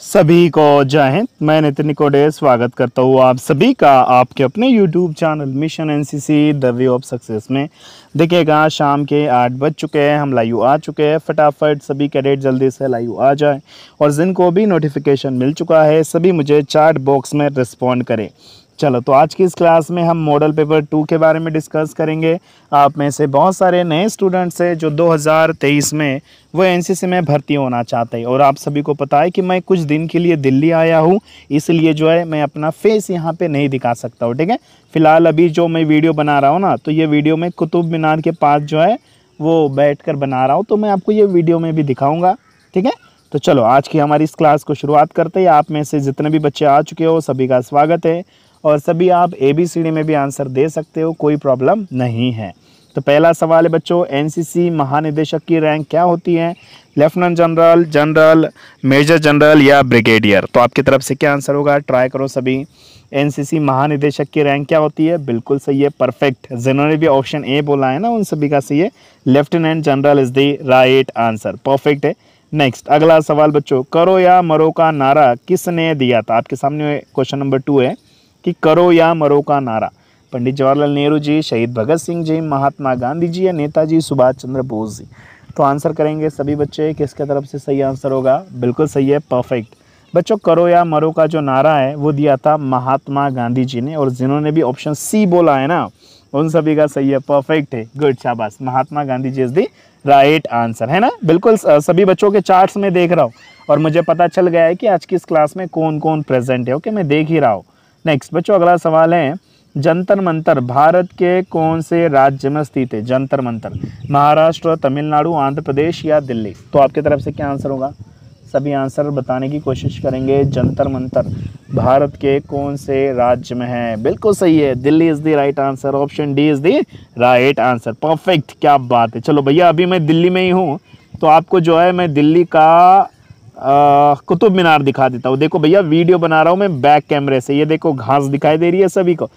सभी को जय हिंद मैं नितिन कोडे स्वागत करता हूँ आप सभी का आपके अपने YouTube channel mission NCC the way of success में देखिएगा शाम के आठ बज चुके हैं हम लाइव आ चुके हैं फटाफट सभी कैडेट जल्दी से लाइव आ जाए और जिनको भी नोटिफिकेशन मिल चुका है सभी मुझे चार्ट बॉक्स में रिस्पॉन्ड करें चलो तो आज की इस क्लास में हम मॉडल पेपर टू के बारे में डिस्कस करेंगे आप में से बहुत सारे नए स्टूडेंट्स हैं जो 2023 में वो एनसीसी में भर्ती होना चाहते हैं और आप सभी को पता है कि मैं कुछ दिन के लिए दिल्ली आया हूँ इसलिए जो है मैं अपना फेस यहाँ पे नहीं दिखा सकता हूँ ठीक है फ़िलहाल अभी जो मैं वीडियो बना रहा हूँ ना तो ये वीडियो मैं कुतुब मीनार के पास जो है वो बैठ बना रहा हूँ तो मैं आपको ये वीडियो में भी दिखाऊँगा ठीक है तो चलो आज की हमारी इस क्लास को शुरुआत करते हैं आप में से जितने भी बच्चे आ चुके हो सभी का स्वागत है और सभी आप ए बी सी डी में भी आंसर दे सकते हो कोई प्रॉब्लम नहीं है तो पहला सवाल है बच्चों एनसीसी महानिदेशक की रैंक क्या होती है lieutenant general general major general या ब्रिगेडियर तो आपकी तरफ से क्या आंसर होगा ट्राई करो सभी एनसीसी महानिदेशक की रैंक क्या होती है बिल्कुल सही है परफेक्ट जिन्होंने भी ऑप्शन ए बोला है ना उन सभी का सही है lieutenant general is the right answer perfect है नेक्स्ट अगला सवाल बच्चों करो या मरो का नारा किसने दिया था आपके सामने क्वेश्चन नंबर टू है कि करो या मरो का नारा पंडित जवाहरलाल नेहरू जी शहीद भगत सिंह जी महात्मा गांधी जी या नेताजी सुभाष चंद्र बोस जी तो आंसर करेंगे सभी बच्चे किसके तरफ से सही आंसर होगा बिल्कुल सही है परफेक्ट बच्चों करो या मरो का जो नारा है वो दिया था महात्मा गांधी जी ने और जिन्होंने भी ऑप्शन सी बोला है ना उन सभी का सही है परफेक्ट है गुड शाबाश Mahatma Gandhi ji is the right answer है ना बिल्कुल सभी बच्चों के चार्ट्स में देख रहा हूँ और मुझे पता चल गया है कि आज की इस क्लास में कौन कौन प्रेजेंट है ओके मैं देख ही रहा हूँ नेक्स्ट बच्चों अगला सवाल है जंतर मंतर भारत के कौन से राज्य में स्थित है जंतर मंतर महाराष्ट्र तमिलनाडु आंध्र प्रदेश या दिल्ली तो आपकी तरफ से क्या आंसर होगा सभी आंसर बताने की कोशिश करेंगे जंतर मंतर भारत के कौन से राज्य में है बिल्कुल सही है Delhi is the right answer option D is the right answer perfect क्या बात है चलो भैया अभी मैं दिल्ली में ही हूँ तो आपको जो है मैं दिल्ली का कुतुब मीनार दिखा देता हूँ देखो भैया वीडियो बना रहा हूँ मैं बैक कैमरे से ये देखो घास दिखाई दे रही है सभी को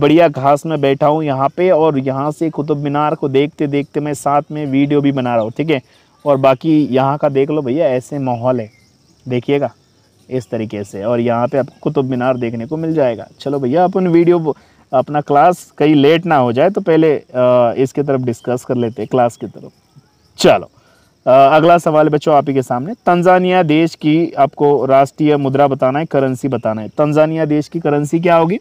बढ़िया घास में बैठा हूँ यहाँ पे और यहाँ से कुतुब मीनार को देखते देखते मैं साथ में वीडियो भी बना रहा हूँ ठीक है और बाकी यहाँ का देख लो भैया ऐसे माहौल है देखिएगा इस तरीके से और यहाँ पे आपको कुतुब मीनार देखने को मिल जाएगा चलो भैया अपन वीडियो अपना क्लास कहीं लेट ना हो जाए तो पहले इसके तरफ डिस्कस कर लेते हैं क्लास की तरफ चलो अगला सवाल बच्चों आप ही के सामने तंजानिया देश की आपको राष्ट्रीय मुद्रा बताना है करेंसी बताना है तंजानिया देश की करेंसी क्या होगी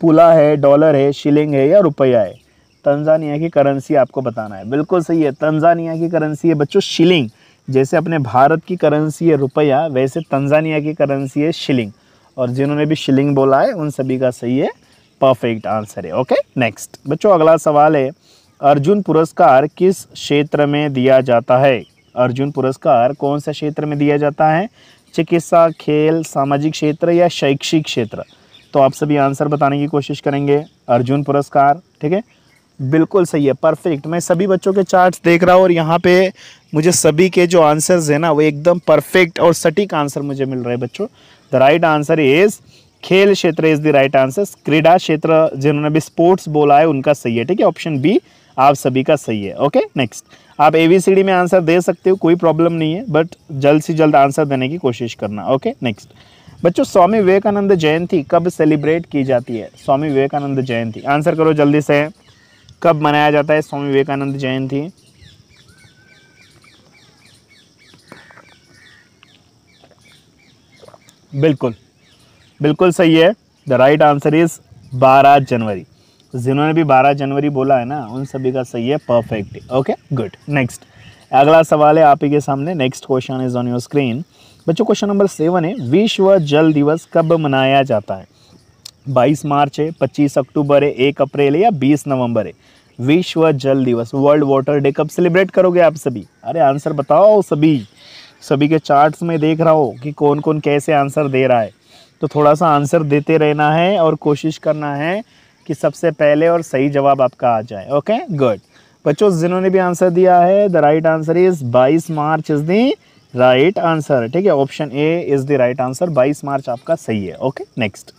पुला है डॉलर है शिलिंग है या रुपया है तंजानिया की करेंसी आपको बताना है बिल्कुल सही है तंजानिया की करेंसी है बच्चों शिलिंग जैसे अपने भारत की करेंसी है रुपया वैसे तंजानिया की करेंसी है शिलिंग और जिन्होंने भी शिलिंग बोला है उन सभी का सही है परफेक्ट आंसर है ओके नेक्स्ट बच्चों अगला सवाल है अर्जुन पुरस्कार किस क्षेत्र में दिया जाता है अर्जुन पुरस्कार कौन से क्षेत्र में दिया जाता है चिकित्सा खेल सामाजिक क्षेत्र या शैक्षिक क्षेत्र तो आप सभी आंसर बताने की कोशिश करेंगे अर्जुन पुरस्कार ठीक है बिल्कुल सही है परफेक्ट मैं सभी बच्चों के चार्ट्स देख रहा हूँ और यहाँ पे मुझे सभी के जो आंसर्स हैं ना वो एकदम परफेक्ट और सटीक आंसर मुझे मिल रहे हैं बच्चों द राइट आंसर इज़ खेल क्षेत्र इज़ द राइट आंसर क्रीडा क्षेत्र जिन्होंने भी स्पोर्ट्स बोला है उनका सही है ठीक है ऑप्शन बी आप सभी का सही है ओके नेक्स्ट आप ए बी सी डी में आंसर दे सकते हो कोई प्रॉब्लम नहीं है बट जल्द से जल्द आंसर देने की कोशिश करना ओके नेक्स्ट बच्चों स्वामी विवेकानंद जयंती कब सेलिब्रेट की जाती है स्वामी विवेकानंद जयंती आंसर करो जल्दी से कब मनाया जाता है स्वामी विवेकानंद जयंती बिल्कुल बिल्कुल सही है द राइट आंसर इज़ बारह जनवरी तो जिन्होंने भी 12 जनवरी बोला है ना उन सभी का सही है परफेक्ट ओके गुड नेक्स्ट अगला सवाल है आप ही के सामने next question is on your screen बच्चों क्वेश्चन नंबर सेवन है विश्व जल दिवस कब मनाया जाता है 22 मार्च है 25 अक्टूबर है 1 अप्रैल है या 20 नवंबर है विश्व जल दिवस वर्ल्ड वाटर डे कब सेलिब्रेट करोगे आप सभी अरे आंसर बताओ सभी सभी के चार्ट्स में देख रहा हो कि कौन कौन कैसे आंसर दे रहा है तो थोड़ा सा आंसर देते रहना है और कोशिश करना है कि सबसे पहले और सही जवाब आपका आ जाए ओके गुड बच्चों जिन्होंने भी आंसर दिया है द राइट आंसर इज़ बाईस March is the right answer ठीक है option A is the right answer बाईस मार्च आपका सही है ओके नेक्स्ट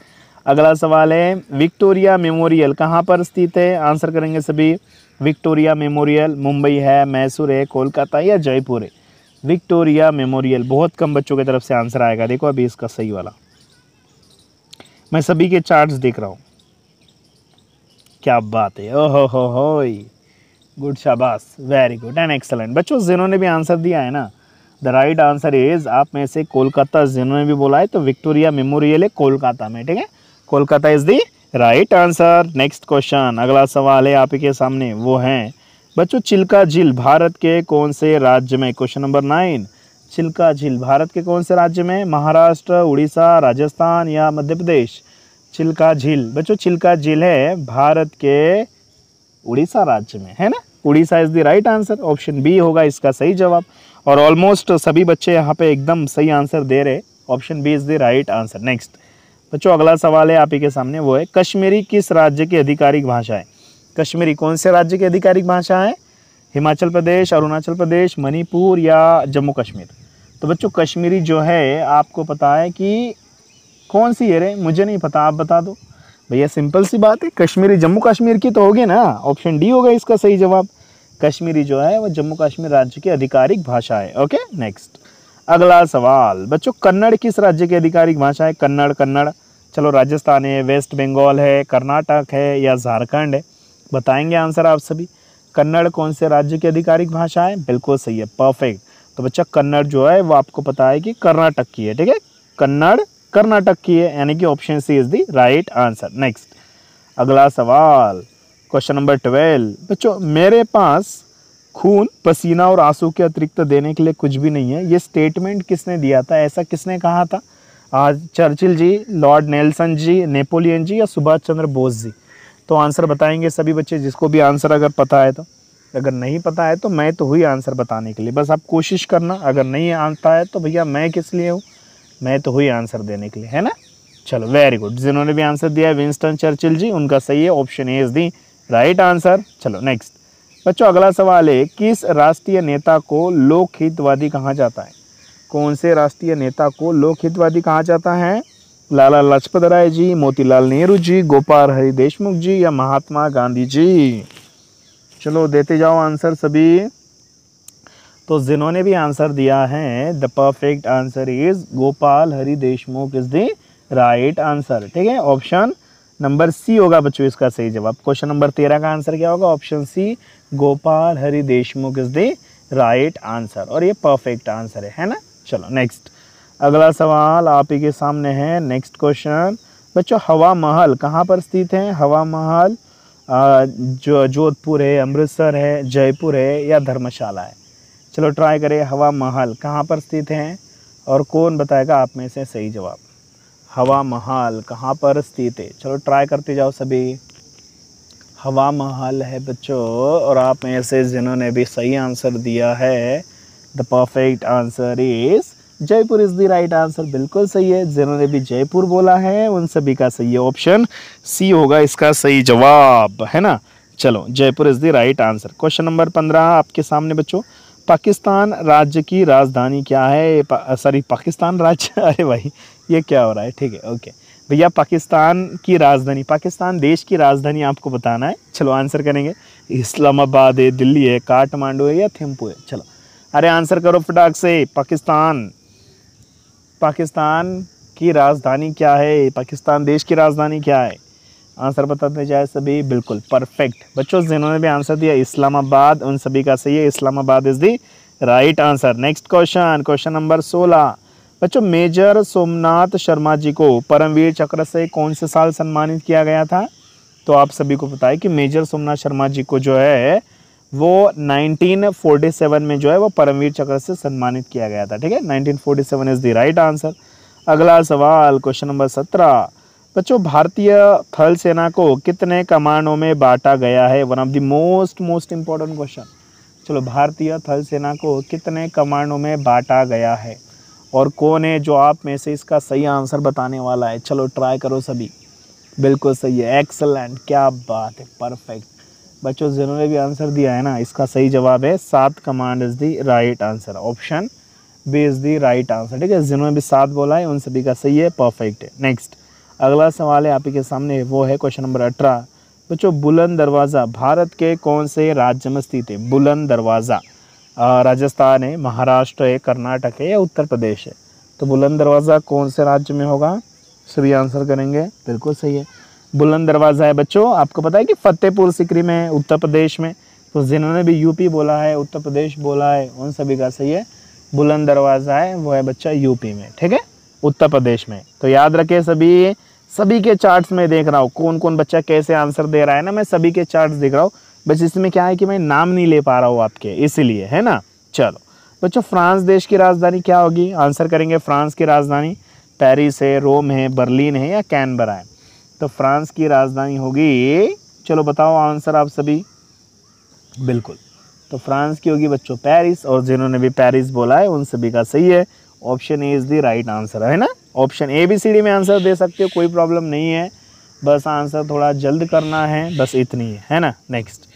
अगला सवाल है विक्टोरिया मेमोरियल कहाँ पर स्थित है आंसर करेंगे सभी विक्टोरिया मेमोरियल मुंबई है मैसूर है कोलकाता या जयपुर है विक्टोरिया मेमोरियल बहुत कम बच्चों की तरफ से आंसर आएगा देखो अभी इसका सही वाला मैं सभी के चार्ट्स देख रहा हूँ क्या बात है ओहो हो हो गुड शाबाश वेरी गुड एंड एक्सलेंट बच्चों जिन्होंने भी आंसर दिया है ना द राइट आंसर इज़ आप में से कोलकाता जिन्होंने भी बोला है तो विक्टोरिया मेमोरियल है कोलकाता में ठीक है Kolkata is the right answer next question अगला सवाल है आपके सामने वो है बच्चों चिल्का झील भारत के कौन से राज्य में क्वेश्चन नंबर नाइन चिल्का झील भारत के कौन से राज्य में महाराष्ट्र उड़ीसा राजस्थान या मध्य प्रदेश चिल्का झील बच्चों चिल्का झील है भारत के उड़ीसा राज्य में है ना Orissa is the right answer option B होगा इसका सही जवाब और ऑलमोस्ट सभी बच्चे यहाँ पे एकदम सही आंसर दे रहे option B is the right answer next बच्चों अगला सवाल है आप ही के सामने वो है कश्मीरी किस राज्य की आधिकारिक भाषा है कश्मीरी कौन से राज्य की आधिकारिक भाषा है हिमाचल प्रदेश अरुणाचल प्रदेश मणिपुर या जम्मू कश्मीर तो बच्चों कश्मीरी जो है आपको पता है कि कौन सी है रे मुझे नहीं पता आप बता दो भैया सिंपल सी बात है कश्मीरी जम्मू कश्मीर की तो होगी ना ऑप्शन डी होगा इसका सही जवाब कश्मीरी जो है वो जम्मू कश्मीर राज्य की आधिकारिक भाषा है ओके नेक्स्ट अगला सवाल बच्चों कन्नड़ किस राज्य की आधिकारिक भाषा है कन्नड़ कन्नड़ चलो राजस्थान है वेस्ट बंगाल है कर्नाटक है या झारखंड है बताएंगे आंसर आप सभी कन्नड़ कौन से राज्य की आधिकारिक भाषा है बिल्कुल सही है परफेक्ट तो बच्चा कन्नड़ जो है वो आपको पता है कि कर्नाटक की है ठीक है कन्नड़ कर्नाटक की है यानी कि option C is the right answer next अगला सवाल क्वेश्चन नंबर ट्वेल्व बच्चों मेरे पास खून पसीना और आंसू के अतिरिक्त देने के लिए कुछ भी नहीं है ये स्टेटमेंट किसने दिया था ऐसा किसने कहा था आज Churchill ji Lord Nelson ji Napoleon ji या सुभाष चंद्र बोस जी तो आंसर बताएंगे सभी बच्चे जिसको भी आंसर अगर पता है तो अगर नहीं पता है तो मैं तो हुई आंसर बताने के लिए बस आप कोशिश करना अगर नहीं आता है तो भैया मैं किस लिए हूँ मैं तो हुई आंसर देने के लिए है ना चलो वेरी गुड जिन्होंने भी आंसर दिया है विंस्टन चर्चिल जी उनका सही है option A is the right answer चलो नेक्स्ट बच्चों अगला सवाल है किस राष्ट्रीय नेता को लोकहितवादी कहा जाता है कौन से राष्ट्रीय नेता को लोकहितवादी कहा जाता है लाला लाजपत राय जी मोतीलाल नेहरू जी गोपाल हरि देशमुख जी या महात्मा गांधी जी चलो देते जाओ आंसर सभी तो जिन्होंने भी आंसर दिया है the perfect answer is Gopal Hari Deshmukh is the right answer ठीक है ऑप्शन नंबर सी होगा बच्चों इसका सही जवाब क्वेश्चन नंबर तेरह का आंसर क्या होगा option C Gopal Hari Deshmukh is the right answer और ये परफेक्ट आंसर है है ना चलो नेक्स्ट अगला सवाल आप ही के सामने है नेक्स्ट क्वेश्चन बच्चों हवा महल कहाँ पर स्थित है हवा महल जो जोधपुर है अमृतसर है जयपुर है या धर्मशाला है चलो ट्राई करें हवा महल कहाँ पर स्थित हैं और कौन बताएगा आप में से सही जवाब हवा महल कहाँ पर स्थित है चलो ट्राई करते जाओ सभी हवा महल है बच्चों और आप में से जिन्होंने भी सही आंसर दिया है the perfect answer is Jaipur is the right answer बिल्कुल सही है जिन्होंने भी जयपुर बोला है उन सभी का सही है ऑप्शन सी होगा इसका सही जवाब है ना चलो Jaipur is the right answer question number पंद्रह आपके सामने बच्चों पाकिस्तान राज्य की राजधानी क्या है पा, सॉरी पाकिस्तान राज्य अरे भाई ये क्या हो रहा है ठीक है ओके भैया पाकिस्तान की राजधानी पाकिस्तान देश की राजधानी आपको बताना है चलो आंसर करेंगे इस्लामाबाद है दिल्ली है काठमांडू है या थिम्पू है चलो अरे आंसर करो फटाक से पाकिस्तान पाकिस्तान की राजधानी क्या है पाकिस्तान देश की राजधानी क्या है आंसर बताते जाए सभी बिल्कुल परफेक्ट बच्चों जिन्होंने भी आंसर दिया इस्लामाबाद उन सभी का सही है Islamabad is the right answer next question question number सोलह बच्चों मेजर सोमनाथ शर्मा जी को परमवीर चक्र से कौन से साल सम्मानित किया गया था तो आप सभी को पता है कि मेजर सोमनाथ शर्मा जी को जो है वो 1947 में जो है वो परमवीर चक्र से सम्मानित किया गया था ठीक है 1947 इज़ द राइट आंसर अगला सवाल क्वेश्चन नंबर सत्रह बच्चों भारतीय थल सेना को कितने कमांडों में बांटा गया है one of the most most important question चलो भारतीय थल सेना को कितने कमांडों में बांटा गया है और कौन है जो आप में से इसका सही आंसर बताने वाला है चलो ट्राई करो सभी बिल्कुल सही है एक्सलेंट क्या बात है परफेक्ट बच्चों जिन्होंने भी आंसर दिया है ना इसका सही जवाब है सात command is the right answer option B is the right answer ठीक है जिन्होंने भी सात बोला है उन सभी का सही है परफेक्ट है नेक्स्ट अगला सवाल है आप ही के सामने वो है क्वेश्चन नंबर अठारह बच्चों बुलंद दरवाज़ा भारत के कौन से राज्य में स्थित है बुलंद दरवाज़ा राजस्थान है महाराष्ट्र है कर्नाटक है या उत्तर प्रदेश है तो बुलंद दरवाज़ा कौन से राज्य में होगा सभी आंसर करेंगे बिल्कुल सही है बुलंद दरवाज़ा है बच्चों आपको पता है कि फतेहपुर सिकरी में उत्तर प्रदेश में तो जिन्होंने भी यूपी बोला है उत्तर प्रदेश बोला है उन सभी का सही है बुलंद दरवाज़ा है वो है बच्चा यूपी में ठीक है उत्तर प्रदेश में तो याद रखे सभी सभी के चार्ट्स में देख रहा हूँ कौन कौन बच्चा कैसे आंसर दे रहा है ना मैं सभी के चार्ट्स देख रहा हूँ बस इसमें क्या है कि मैं नाम नहीं ले पा रहा हूँ आपके इसीलिए है ना चलो बच्चों फ्रांस देश की राजधानी क्या होगी आंसर करेंगे फ्रांस की राजधानी पेरिस है रोम है बर्लिन है या कैनबरा है तो फ्रांस की राजधानी होगी चलो बताओ आंसर आप सभी बिल्कुल तो फ्रांस की होगी बच्चों पेरिस और जिन्होंने भी पेरिस बोला है उन सभी का सही है option A is the right answer है ना option A B C D में आंसर दे सकते हो कोई प्रॉब्लम नहीं है बस आंसर थोड़ा जल्द करना है बस इतनी है है ना नेक्स्ट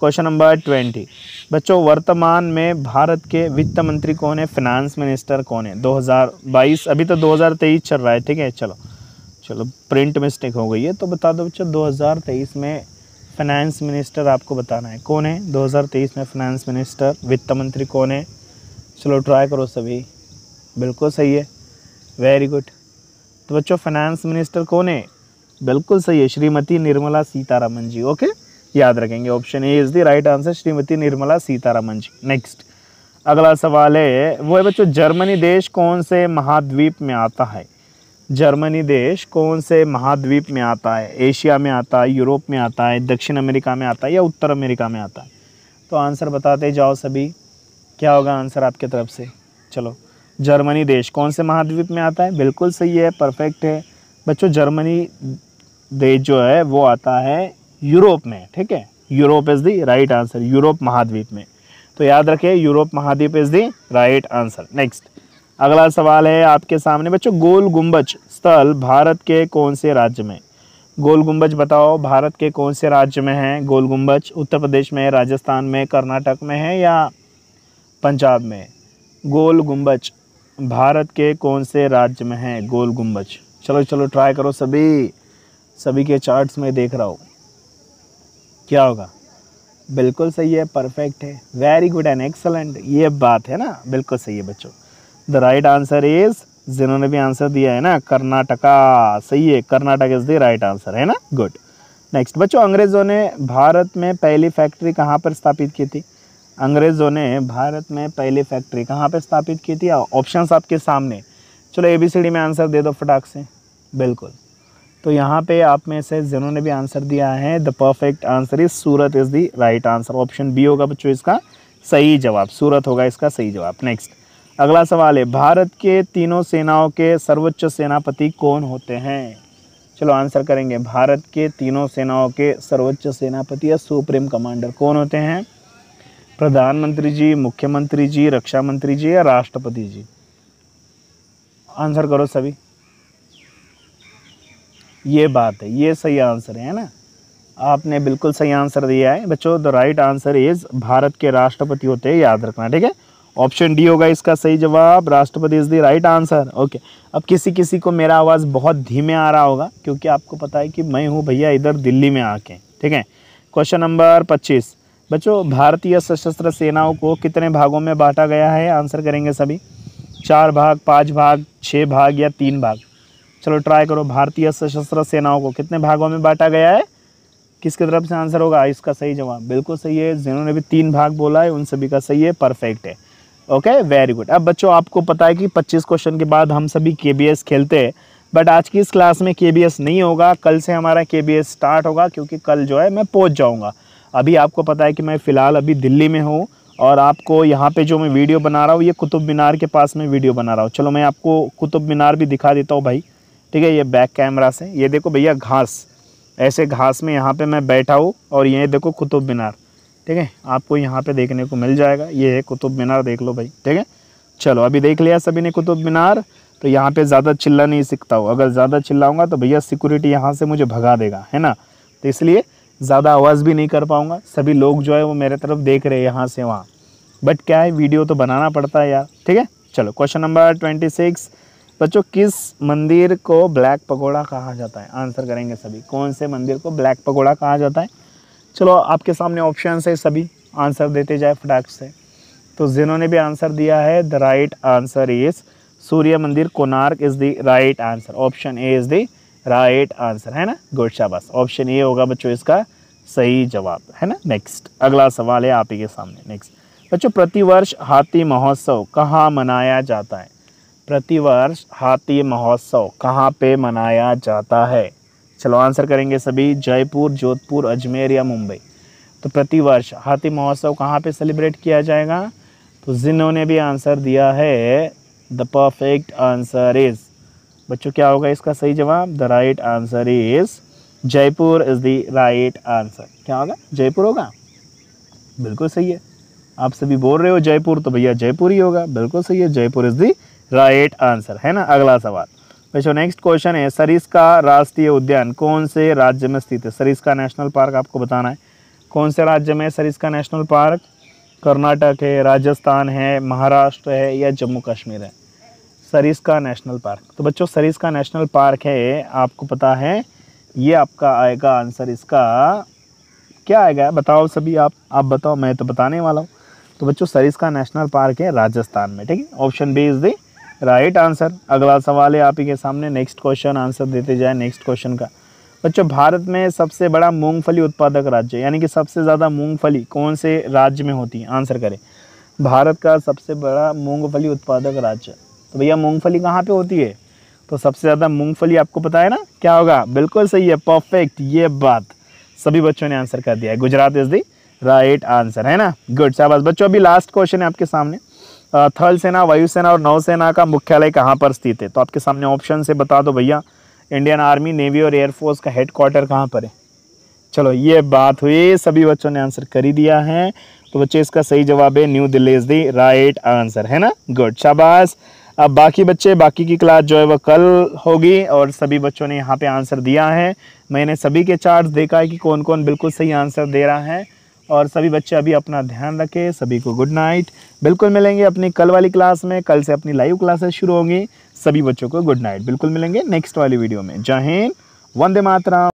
क्वेश्चन नंबर ट्वेंटी बच्चों वर्तमान में भारत के वित्त मंत्री कौन है फिनांस मिनिस्टर कौन है 2022 अभी तो 2023 चल रहा है ठीक है चलो चलो प्रिंट मिस्टेक हो गई है तो बता दो बच्चों 2023 में फिनांस मिनिस्टर आपको बताना है कौन है 2023 में फिनांस मिनिस्टर वित्त मंत्री कौन है चलो ट्राई करो सभी बिल्कुल सही है वेरी गुड तो बच्चों फाइनेंस मिनिस्टर कौन है बिल्कुल सही है श्रीमती निर्मला सीतारामन जी ओके याद रखेंगे option A is the right answer Shrimati Nirmala Sitharaman ji next अगला सवाल है वो है बच्चों जर्मनी देश कौन से महाद्वीप में आता है जर्मनी देश कौन से महाद्वीप में आता है एशिया में आता है यूरोप में आता है दक्षिण अमेरिका में आता है या उत्तर अमेरिका में आता है तो आंसर बताते जाओ सभी क्या होगा आंसर आपके तरफ से चलो जर्मनी देश कौन से महाद्वीप में आता है बिल्कुल सही है परफेक्ट है बच्चों जर्मनी देश जो है वो आता है यूरोप में ठीक है Europe is the right answer Europe महाद्वीप में तो याद रखिए यूरोप महाद्वीप is the right answer next अगला सवाल है आपके सामने बच्चों गोल गुंबज स्थल भारत के कौन से राज्य में गोल गुंबज बताओ भारत के कौन से राज्य में है गोल गुंबज उत्तर प्रदेश में राजस्थान में कर्नाटक में है या पंजाब में गोल गुंबज भारत के कौन से राज्य में है गोल गुम्बज चलो चलो ट्राई करो सभी सभी के चार्ट्स में देख रहा हूँ क्या होगा बिल्कुल सही है परफेक्ट है वेरी गुड एंड एक्सलेंट ये बात है ना बिल्कुल सही है बच्चों द राइट आंसर इज़ जिन्होंने भी आंसर दिया है ना कर्नाटका सही है Karnataka is the right answer है ना गुड नेक्स्ट बच्चों अंग्रेज़ों ने भारत में पहली फैक्ट्री कहाँ पर स्थापित की थी अंग्रेज़ों ने भारत में पहली फैक्ट्री कहाँ पे स्थापित की थी ऑप्शन आपके सामने चलो ए बी सी डी में आंसर दे दो फटाक से बिल्कुल तो यहाँ पे आप में से जिन्होंने भी आंसर दिया है the perfect answer is Surat is the right answer option B होगा बच्चों इसका सही जवाब सूरत होगा इसका सही जवाब नेक्स्ट अगला सवाल है भारत के तीनों सेनाओं के सर्वोच्च सेनापति कौन होते हैं चलो आंसर करेंगे भारत के तीनों सेनाओं के सर्वोच्च सेनापति या सुप्रीम कमांडर कौन होते हैं प्रधानमंत्री जी मुख्यमंत्री जी रक्षा मंत्री जी या राष्ट्रपति जी आंसर करो सभी ये बात है ये सही आंसर है ना आपने बिल्कुल सही आंसर दिया है बच्चों the right answer is Bharat के राष्ट्रपति होते हैं याद रखना ठीक है ऑप्शन डी होगा इसका सही जवाब राष्ट्रपति is the right answer okay अब किसी किसी को मेरा आवाज़ बहुत धीमे आ रहा होगा क्योंकि आपको पता है कि मैं हूँ भैया इधर दिल्ली में आके ठीक है क्वेश्चन नंबर पच्चीस बच्चों भारतीय सशस्त्र सेनाओं को कितने भागों में बांटा गया है आंसर करेंगे सभी चार भाग पाँच भाग छः भाग या तीन भाग चलो ट्राई करो भारतीय सशस्त्र सेनाओं को कितने भागों में बांटा गया है किसके तरफ से आंसर होगा इसका सही जवाब बिल्कुल सही है जिन्होंने भी तीन भाग बोला है उन सभी का सही है परफेक्ट है ओके वेरी गुड अब बच्चों आपको पता है कि 25 क्वेश्चन के बाद हम सभी के खेलते हैं बट आज की इस क्लास में के नहीं होगा कल से हमारा के स्टार्ट होगा क्योंकि कल जो है मैं पहुँच जाऊँगा अभी आपको पता है कि मैं फ़िलहाल अभी दिल्ली में हूँ और आपको यहाँ पे जो मैं वीडियो बना रहा हूँ ये कुतुब मीनार के पास मैं वीडियो बना रहा हूँ चलो मैं आपको कुतुब मीनार भी दिखा देता हूँ भाई ठीक है ये बैक कैमरा से ये देखो भैया घास ऐसे घास में यहाँ पे मैं बैठा हूँ और ये देखो कुतुब मीनार ठीक है आपको यहाँ पे देखने को मिल जाएगा ये है कुतुब मीनार देख लो भाई ठीक है चलो अभी देख लिया सभी ने कुतुब मीनार तो यहाँ पे ज़्यादा चिल्ला नहीं सीखता हूँ अगर ज़्यादा चिल्लाऊँगा तो भैया सिक्योरिटी यहाँ से मुझे भगा देगा है ना तो इसलिए ज़्यादा आवाज़ भी नहीं कर पाऊँगा सभी लोग जो है वो मेरे तरफ देख रहे हैं यहाँ से वहाँ बट क्या है वीडियो तो बनाना पड़ता है यार ठीक है चलो क्वेश्चन नंबर ट्वेंटी सिक्स बच्चों किस मंदिर को ब्लैक पकौड़ा कहा जाता है आंसर करेंगे सभी कौन से मंदिर को ब्लैक पकौड़ा कहा जाता है चलो आपके सामने ऑप्शन है सभी आंसर देते जाए फटाक से तो जिन्होंने भी आंसर दिया है द राइट आंसर इज़ सूर्य मंदिर Konark is the right answer option A is the right answer है ना गुड शाबाश ऑप्शन ए होगा बच्चों इसका सही जवाब है ना नेक्स्ट अगला सवाल है आप ही के सामने नेक्स्ट बच्चों प्रतिवर्ष हाथी महोत्सव कहाँ मनाया जाता है प्रतिवर्ष हाथी महोत्सव कहाँ पे मनाया जाता है चलो आंसर करेंगे सभी जयपुर जोधपुर अजमेर या मुंबई तो प्रतिवर्ष हाथी महोत्सव कहाँ पे सेलिब्रेट किया जाएगा तो जिन्होंने भी आंसर दिया है द परफेक्ट आंसर इज़ बच्चों क्या होगा इसका सही जवाब the right answer is Jaipur is the right answer क्या होगा जयपुर होगा बिल्कुल सही है आप सभी बोल रहे हो जयपुर तो भैया जयपुर ही होगा बिल्कुल सही है Jaipur is the right answer है ना अगला सवाल बच्चों नेक्स्ट क्वेश्चन है सरिस्का राष्ट्रीय उद्यान कौन से राज्य में स्थित है सरिस्का नेशनल पार्क आपको बताना है कौन से राज्य में सरिस्का नेशनल पार्क कर्नाटक है राजस्थान है महाराष्ट्र है या जम्मू कश्मीर है सरिस्का नेशनल पार्क तो बच्चों सरिस्का नेशनल पार्क है आपको पता है ये आपका आएगा आंसर इसका क्या आएगा बताओ सभी आप आप बताओ मैं तो बताने वाला हूँ तो बच्चों सरिस्का नेशनल पार्क है राजस्थान में ठीक है option B is the right answer अगला सवाल है आप ही के सामने नेक्स्ट क्वेश्चन आंसर देते जाए नेक्स्ट क्वेश्चन का बच्चों भारत में सबसे बड़ा मूंगफली उत्पादक राज्य यानी कि सबसे ज़्यादा मूंगफली कौन से राज्य में होती है आंसर करें भारत का सबसे बड़ा मूंगफली उत्पादक राज्य तो भैया मूंगफली कहाँ पे होती है तो सबसे ज़्यादा मूंगफली आपको पता है ना क्या होगा बिल्कुल सही है परफेक्ट ये बात सभी बच्चों ने आंसर कर दिया है Gujarat is the right answer है ना गुड साहब बच्चों अभी लास्ट क्वेश्चन है आपके सामने थल सेना वायुसेना और नौसेना का मुख्यालय कहाँ पर स्थित है तो आपके सामने ऑप्शन से बता दो भैया इंडियन आर्मी नेवी और एयरफोर्स का हेडक्वार्टर कहाँ पर है चलो ये बात हुई सभी बच्चों ने आंसर कर ही दिया है तो बच्चे इसका सही जवाब है New Delhi is the right answer है ना गुड शाबाश अब बाकी बच्चे बाकी की क्लास जो है वह कल होगी और सभी बच्चों ने यहाँ पे आंसर दिया है मैंने सभी के चार्ट देखा है कि कौन कौन बिल्कुल सही आंसर दे रहा है और सभी बच्चे अभी अपना ध्यान रखें सभी को गुड नाइट बिल्कुल मिलेंगे अपनी कल वाली क्लास में कल से अपनी लाइव क्लासेस शुरू होंगी सभी बच्चों को गुड नाइट बिल्कुल मिलेंगे नेक्स्ट वाली वीडियो में जय हिंद वंदे मातरा